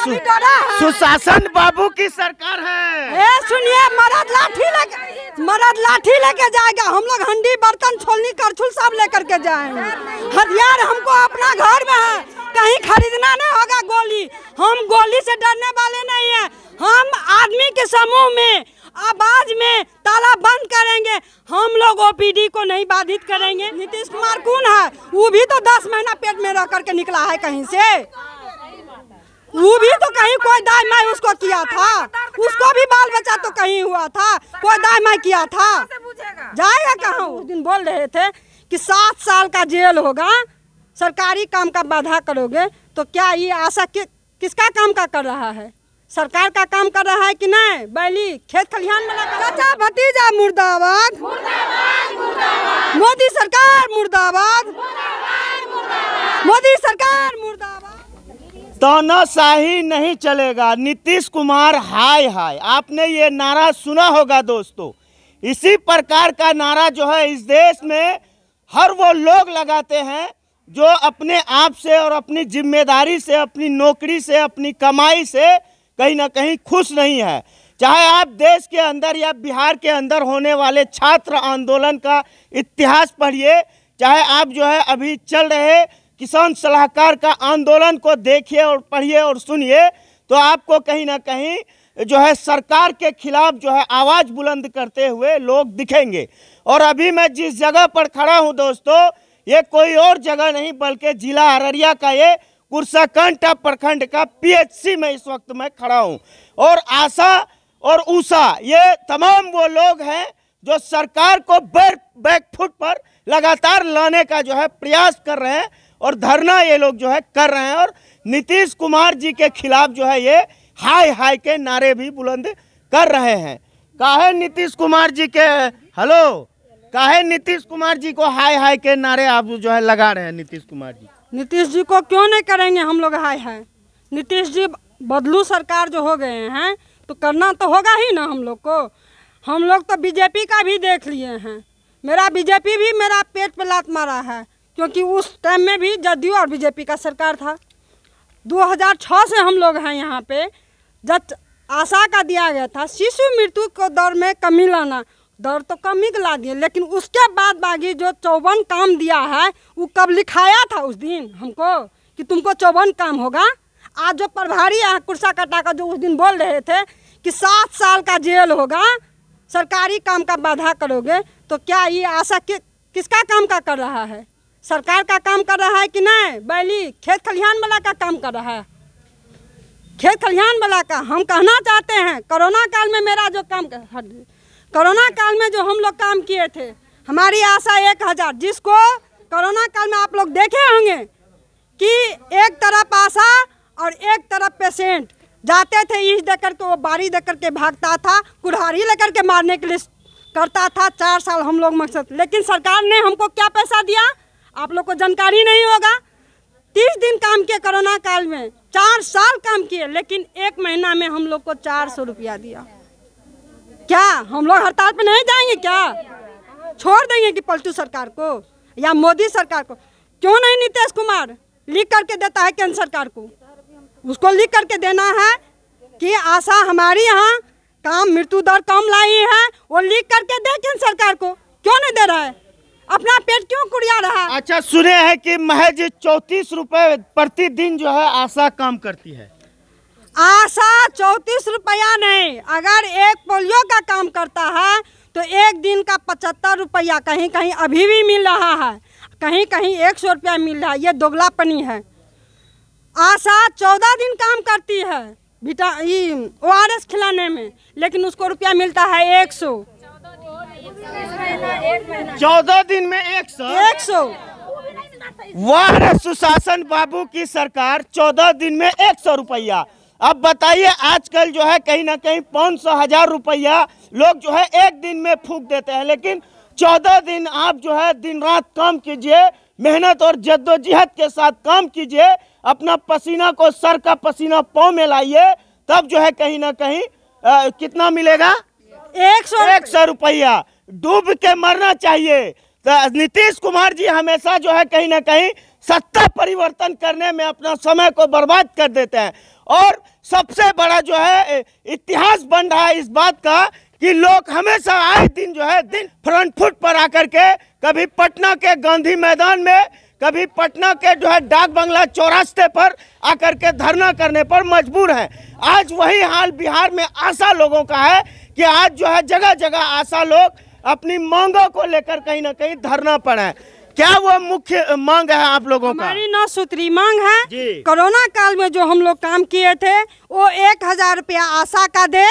सु, सुशासन बाबू की सरकार है सुनिए मरद लाठी लेके मरद लाठी लेके जाएगा हम लोग हंडी बर्तन छोलनी करछुल सब लेकर के जाएंगे हथियार हमको अपना घर में है कहीं खरीदना नहीं होगा गोली हम गोली से डरने वाले नहीं है हम आदमी के समूह में आवाज में ताला बंद करेंगे हम लोग ओपीडी को नहीं बाधित करेंगे नीतीश कुमार कौन है वो भी तो दस महीना पेट में रह करके निकला है कहीं से वो भी तो कहीं कोई दाई माई उसको किया था उसको भी बाल बच्चा तो कहीं हुआ था कोई दाई माई किया था जाएगा कहाँ उस दिन बोल रहे थे कि सात साल का जेल होगा सरकारी काम का बाधा करोगे तो क्या ये आशा कि, किसका काम का कर रहा है सरकार का काम कर रहा है कि नहीं बैली खेत खलिहान चाचा भतीजा मुर्दाबाद मोदी सरकार मुर्दाबाद मोदी सरकार मुर्दाबाद शाही नहीं चलेगा नीतीश कुमार हाय हाय आपने ये नारा सुना होगा दोस्तों इसी प्रकार का नारा जो है इस देश में हर वो लोग लगाते हैं जो अपने आप से और अपनी जिम्मेदारी से अपनी नौकरी से अपनी कमाई से कहीं ना कहीं खुश नहीं है चाहे आप देश के अंदर या बिहार के अंदर होने वाले छात्र आंदोलन का इतिहास पढ़िए चाहे आप जो है अभी चल रहे किसान सलाहकार का आंदोलन को देखिए और पढ़िए और सुनिए तो आपको कहीं ना कहीं जो है सरकार के खिलाफ जो है आवाज़ बुलंद करते हुए लोग दिखेंगे और अभी मैं जिस जगह पर खड़ा हूं दोस्तों ये कोई और जगह नहीं बल्कि जिला अररिया का ये कुर्साकंटा प्रखंड का पीएचसी में इस वक्त मैं खड़ा हूं और आशा और उषा ये तमाम वो लोग हैं जो सरकार को बैक बैकफुट पर लगातार लाने का जो है प्रयास कर रहे हैं और धरना ये लोग जो है कर रहे हैं और नीतीश कुमार जी के खिलाफ जो है ये हाय हाय के नारे भी बुलंद कर रहे हैं काहे नीतीश कुमार जी के हेलो काहे नीतीश कुमार जी को हाय हाय के नारे आप जो है लगा रहे हैं नीतीश कुमार जी नीतीश जी को क्यों नहीं करेंगे हम लोग हाय हाय नीतीश जी बदलू सरकार जो हो गए हैं तो करना तो होगा ही ना हम लोग को हम लोग तो बीजेपी का भी देख लिए हैं मेरा बीजेपी भी मेरा पेट पे लात मारा है क्योंकि उस टाइम में भी जदयू और बीजेपी का सरकार था 2006 से हम लोग हैं यहाँ पे जब आशा का दिया गया था शिशु मृत्यु को दौर में कमी लाना दौर तो कमी ला दिए लेकिन उसके बाद बागी जो चौवन काम दिया है वो कब लिखाया था उस दिन हमको कि तुमको चौवन काम होगा आज जो प्रभारी कुर्सा कटा का जो उस दिन बोल रहे थे कि सात साल का जेल होगा सरकारी काम का बाधा करोगे तो क्या ये आशा कि, किसका काम का कर रहा है सरकार का काम कर रहा है कि नहीं बैली खेत खलिहान वाला का काम कर रहा है खेत खलिहान वाला का हम कहना चाहते हैं कोरोना काल में मेरा जो काम कोरोना काल में जो हम लोग काम किए थे हमारी आशा एक हज़ार जिसको कोरोना काल में आप लोग देखे होंगे कि एक तरफ आशा और एक तरफ पेशेंट जाते थे ईश दे करके वो बारी दे करके भागता था कुल्हारी लेकर के मारने के लिए करता था चार साल हम लोग मकसद लेकिन सरकार ने हमको क्या पैसा दिया आप लोग को जानकारी नहीं होगा तीस दिन काम किए कोरोना काल में चार साल काम किए लेकिन एक महीना में हम लोग को चार सौ रुपया दिया क्या हम लोग हड़ताल पे नहीं जाएंगे क्या छोड़ देंगे कि पलटू सरकार को या मोदी सरकार को क्यों नहीं नीतीश कुमार लिख करके देता है केंद्र सरकार को उसको लिख करके देना है कि आशा हमारी यहाँ काम मृत्यु दर कम लाई है वो लिख करके दे केंद्र सरकार को गुड़िया रहा अच्छा सुने हैं कि महज चौतीस रुपए प्रतिदिन जो है आशा काम करती है आशा चौतीस रुपया नहीं अगर एक पोलियो का काम करता है तो एक दिन का पचहत्तर रुपया कहीं कहीं अभी भी मिल रहा है कहीं कहीं एक सौ रुपया मिल रहा है ये दोगला पनी है आशा चौदह दिन काम करती है ओ आर एस खिलाने में लेकिन उसको रुपया मिलता है एक सौ चौदह दिन में एक सौ एक सौ वाह सुशासन बाबू की सरकार चौदह दिन में एक सौ रुपया अब बताइए आजकल जो है कहीं ना कहीं पाँच सौ हजार रुपया लोग जो है एक दिन में फूक देते हैं लेकिन चौदह दिन आप जो है दिन रात काम कीजिए मेहनत और जद्दोजहद के साथ काम कीजिए अपना पसीना को सर का पसीना पाँव में लाइए तब जो है कहीं ना कहीं आ, कितना मिलेगा एक सौ एक सौ रुपया डूब के मरना चाहिए तो नीतीश कुमार जी हमेशा जो है कहीं ना कहीं सत्ता परिवर्तन करने में अपना समय को बर्बाद कर देते हैं और सबसे बड़ा जो है इतिहास बन रहा है इस बात का कि लोग हमेशा आए दिन जो है दिन फ्रंट फुट पर आकर के कभी पटना के गांधी मैदान में कभी पटना के जो है डाक बंगला चौरास्ते पर आकर के धरना करने पर मजबूर है आज वही हाल बिहार में आशा लोगों का है कि आज जो है जगह जगह आशा लोग अपनी मांगों को लेकर कहीं ना कहीं धरना पड़ा है क्या वो मुख्य मांग है आप लोगों का हमारी नौ सूत्री मांग है कोरोना काल में जो हम लोग काम किए थे वो एक हजार रुपया आशा का दे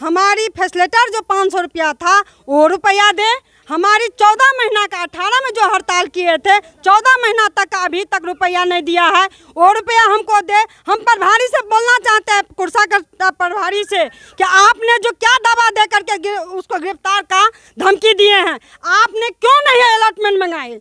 हमारी फैसिलेटर जो पाँच सौ रुपया था वो रुपया दे हमारी चौदह महीना का अठारह में जो हड़ताल किए थे चौदह महीना तक का अभी तक रुपया नहीं दिया है वो रुपया हमको दे हम प्रभारी से बोलना चाहते हैं कुर्सा प्रभारी से कि आपने जो क्या को गिरफ्तार का धमकी दिए हैं आपने क्यों नहीं अलॉटमेंट मंगाए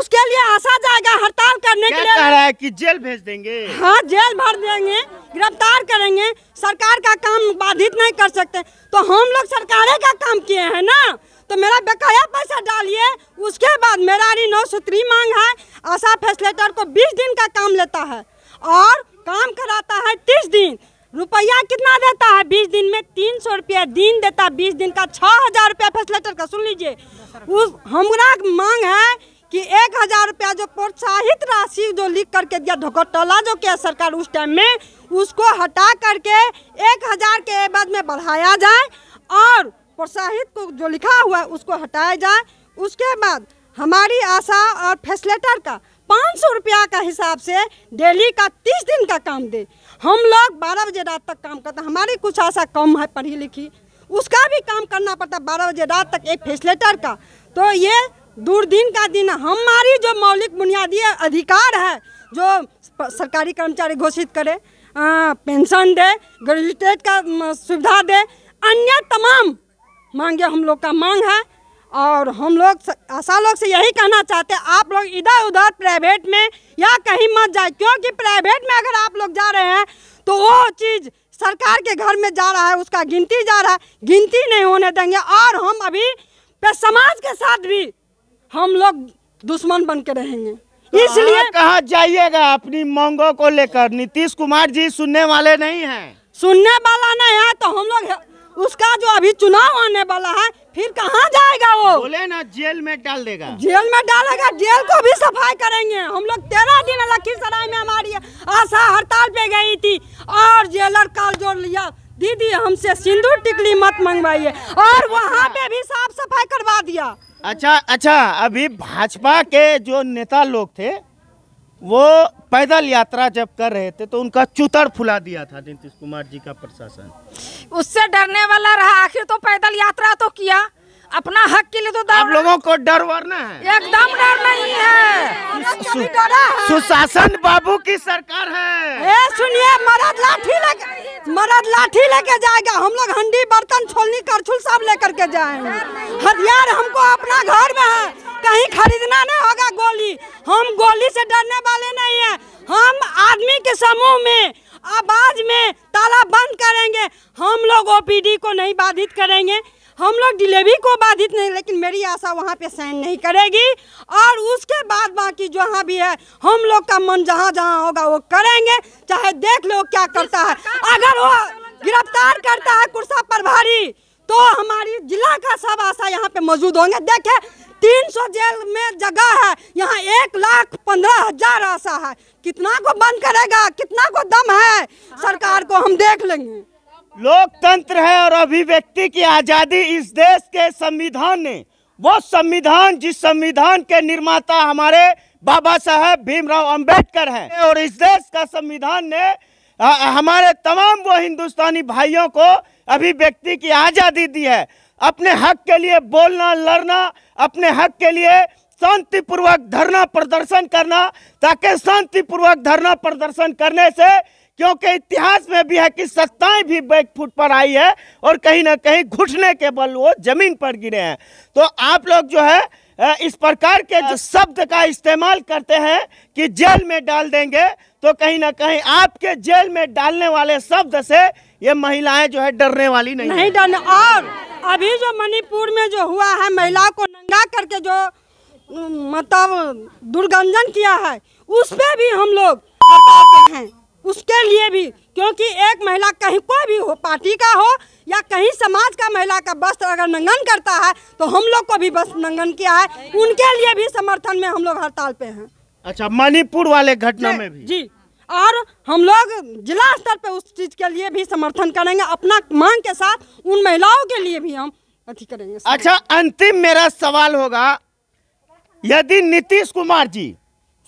उसके लिए आशा जाएगा हड़ताल करने के लिए कह रहा है कि जेल भेज देंगे हाँ जेल भर देंगे गिरफ्तार करेंगे सरकार का काम बाधित नहीं कर सकते तो हम लोग सरकारे का काम किए हैं ना तो मेरा बकाया पैसा डालिए उसके बाद मेरा नौ सूत्री मांग है आशा फैसलेटर को 20 दिन का काम लेता है और काम कराता है तीस दिन रुपया कितना देता है बीस दिन में तीन सौ रुपया दिन देता है बीस दिन का छः हजार रुपया फैसलेटर का सुन लीजिए उस हमारा मांग है कि एक हजार रुपया जो प्रोत्साहित राशि जो लिख करके दिया ढोकोटोला जो किया सरकार उस टाइम में उसको हटा करके एक हजार के बाद में बढ़ाया जाए और प्रोत्साहित को जो लिखा हुआ है उसको हटाया जाए उसके बाद हमारी आशा और फैसलेटर का पाँच सौ रुपया का हिसाब से डेली का तीस दिन का काम दे हम लोग बारह बजे रात तक काम करते हमारी कुछ आशा कम है पढ़ी लिखी उसका भी काम करना पड़ता है बारह बजे रात तक एक फैसलेटर का तो ये दूर दिन का दिन हमारी जो मौलिक बुनियादी अधिकार है जो सरकारी कर्मचारी घोषित करे पेंशन दे ग्रेजुएट का सुविधा दे अन्य तमाम मांगे हम लोग का मांग है और हम लोग आशा लोग से यही कहना चाहते हैं आप लोग इधर उधर प्राइवेट में या कहीं मत जाए क्योंकि प्राइवेट में अगर आप लोग जा रहे हैं तो वो चीज़ सरकार के घर में जा रहा है उसका गिनती जा रहा है गिनती नहीं होने देंगे और हम अभी समाज के साथ भी हम लोग दुश्मन बन के रहेंगे तो हाँ इसलिए कहा जाइएगा अपनी मांगों को लेकर नीतीश कुमार जी सुनने वाले नहीं हैं सुनने वाला नहीं है तो हम लोग उसका जो अभी चुनाव आने वाला है फिर कहाँ जाएगा वो बोले ना जेल में डाल देगा जेल में डालेगा जेल को भी सफाई करेंगे हम लोग तेरह दिन लखीसराय में हमारी आशा हड़ताल पे गई थी और जेलर काल जोड़ लिया दीदी हमसे सिंदूर टिकली मत मंगवाइए और वहाँ पे भी साफ सफाई करवा दिया अच्छा अच्छा अभी भाजपा के जो नेता लोग थे वो पैदल यात्रा जब कर रहे थे तो उनका चुतर फुला दिया था नीतीश कुमार जी का प्रशासन उससे डरने वाला रहा आखिर तो पैदल यात्रा तो किया अपना हक के लिए तो आप लोगों को डर वरना है एकदम डर नहीं है सुशासन बाबू की सरकार है सुनिए मरद लाठी लेके मरद लाठी लेके जाएगा हम लोग हंडी बर्तन छोलनी करछुल सब लेकर के जाएंगे हथियार हमको अपना घर में है कहीं खरीदना नहीं होगा गोली हम गोली से डरने वाले नहीं है हम आदमी के समूह में आवाज में ताला बंद करेंगे हम लोग ओपीडी को नहीं बाधित करेंगे हम लोग डिलीवरी को बाधित नहीं लेकिन मेरी आशा वहाँ पे साइन नहीं करेगी और उसके बाद बाकी जहाँ भी है हम लोग का मन जहाँ जहाँ होगा वो करेंगे चाहे देख लो क्या करता है अगर वो गिरफ्तार करता है कुर्सा प्रभारी तो हमारी जिला का सब आशा यहाँ पे मौजूद होंगे देखे तीन सौ जेल में जगह है यहाँ एक लाख पंद्रह हजार आशा है कितना को बंद करेगा कितना को दम है हाँ, सरकार हाँ। को हम देख लेंगे लोकतंत्र है और अभिव्यक्ति की आज़ादी इस देश के संविधान ने वो संविधान जिस संविधान के निर्माता हमारे बाबा साहेब भीमराव अंबेडकर हैं और इस देश का संविधान ने हमारे तमाम वो हिंदुस्तानी भाइयों को अभिव्यक्ति की आज़ादी दी है अपने हक के लिए बोलना लड़ना अपने हक के लिए शांतिपूर्वक धरना प्रदर्शन करना ताकि शांतिपूर्वक धरना प्रदर्शन करने से क्योंकि इतिहास में भी है कि सत्ताएं भी बैकफुट पर आई है और कहीं ना कहीं घुटने के बल वो जमीन पर गिरे हैं तो आप लोग जो है इस प्रकार के जो शब्द का इस्तेमाल करते हैं कि जेल में डाल देंगे तो कहीं ना कहीं आपके जेल में डालने वाले शब्द से ये महिलाएं जो है डरने वाली नहीं नहीं डरने और अभी जो मणिपुर में जो हुआ है महिलाओं को नंगा करके जो मतलब दुर्गंजन किया है उस पर भी हम लोग हड़ताल हैं उसके लिए भी क्योंकि एक महिला कहीं कोई भी हो पार्टी का हो या कहीं समाज का महिला का वस्त्र अगर नंगन करता है तो हम लोग को भी वस्त्र नंगन किया है उनके लिए भी समर्थन में हम लोग हड़ताल पे हैं अच्छा मणिपुर वाले घटना में भी जी और हम लोग जिला स्तर पे उस चीज के लिए भी समर्थन करेंगे अपना मांग के साथ उन महिलाओं के लिए भी हम अथी करेंगे अच्छा अंतिम मेरा सवाल होगा यदि नीतीश कुमार जी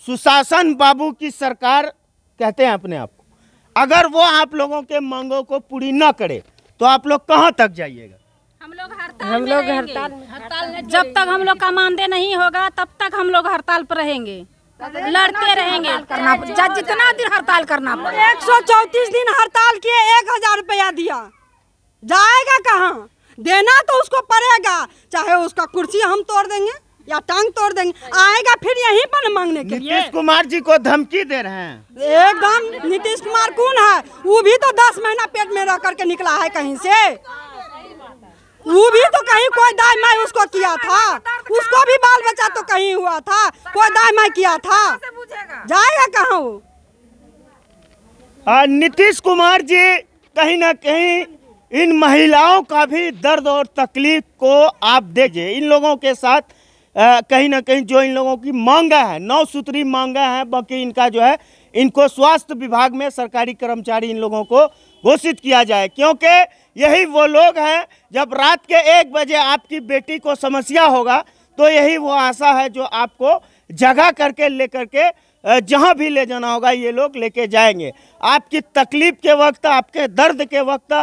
सुशासन बाबू की सरकार कहते हैं अपने आप को अगर वो आप लोगों के मांगों को पूरी न करे तो आप लोग कहाँ तक जाइएगा हम लोग हड़ताल हम लोग हड़ताल जब तक हम लोग का मानदेय नहीं होगा तब तक हम लोग हड़ताल पर रहेंगे लड़ते रहेंगे करना जितना दिन हड़ताल करना एक सौ चौतीस दिन हड़ताल किए एक हजार रुपया दिया जाएगा कहाँ देना तो उसको पड़ेगा चाहे उसका कुर्सी हम तोड़ देंगे या टांग तोड़ देंगे आएगा फिर यहीं पर मांगने के लिए नीतीश कुमार जी को धमकी दे रहे हैं एकदम नीतीश कुमार कौन है वो भी तो दस महीना पेट में रह करके निकला है कहीं से वो भी तो कहीं कोई दाय मैं उसको किया था उसको भी बाल बच्चा तो कहीं हुआ था कोई दाय मैं किया था जाएगा कहाँ वो नीतीश कुमार जी कहीं ना कहीं इन महिलाओं का भी दर्द और तकलीफ को आप देखिए इन लोगों के साथ कहीं ना कहीं जो इन लोगों की मांगा है नौ सूत्री मांगा है बाकी इनका जो है इनको स्वास्थ्य विभाग में सरकारी कर्मचारी इन लोगों को घोषित किया जाए क्योंकि यही वो लोग हैं जब रात के एक बजे आपकी बेटी को समस्या होगा तो यही वो आशा है जो आपको जगह करके लेकर के जहाँ भी ले जाना होगा ये लोग लेके जाएंगे आपकी तकलीफ़ के वक्त आपके दर्द के वक्त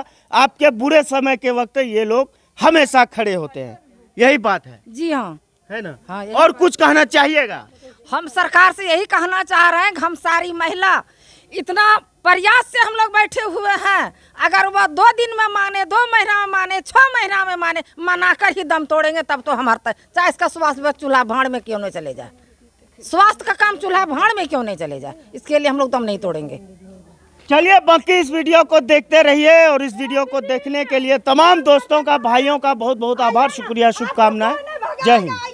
आपके बुरे समय के वक्त ये लोग हमेशा खड़े होते हैं यही बात है जी हाँ है ना हाँ, और कुछ कहना चाहिएगा हम सरकार से यही कहना चाह रहे हैं हम सारी महिला इतना प्रयास से हम लोग बैठे हुए हैं अगर वह दो दिन में माने दो महीना में माने छह महीना में माने मनाकर ही दम तोड़ेंगे तब तो हम हरते चाहे इसका स्वास्थ्य चूल्हा भाड़ में क्यों नहीं चले जाए स्वास्थ्य का काम चूल्हा भाड़ में क्यों नहीं चले जाए इसके लिए हम लोग दम तो नहीं तोड़ेंगे चलिए बाकी इस वीडियो को देखते रहिए और इस वीडियो को देखने के लिए तमाम दोस्तों का भाइयों का बहुत बहुत आभार शुक्रिया शुभकामनाएं जय हिंद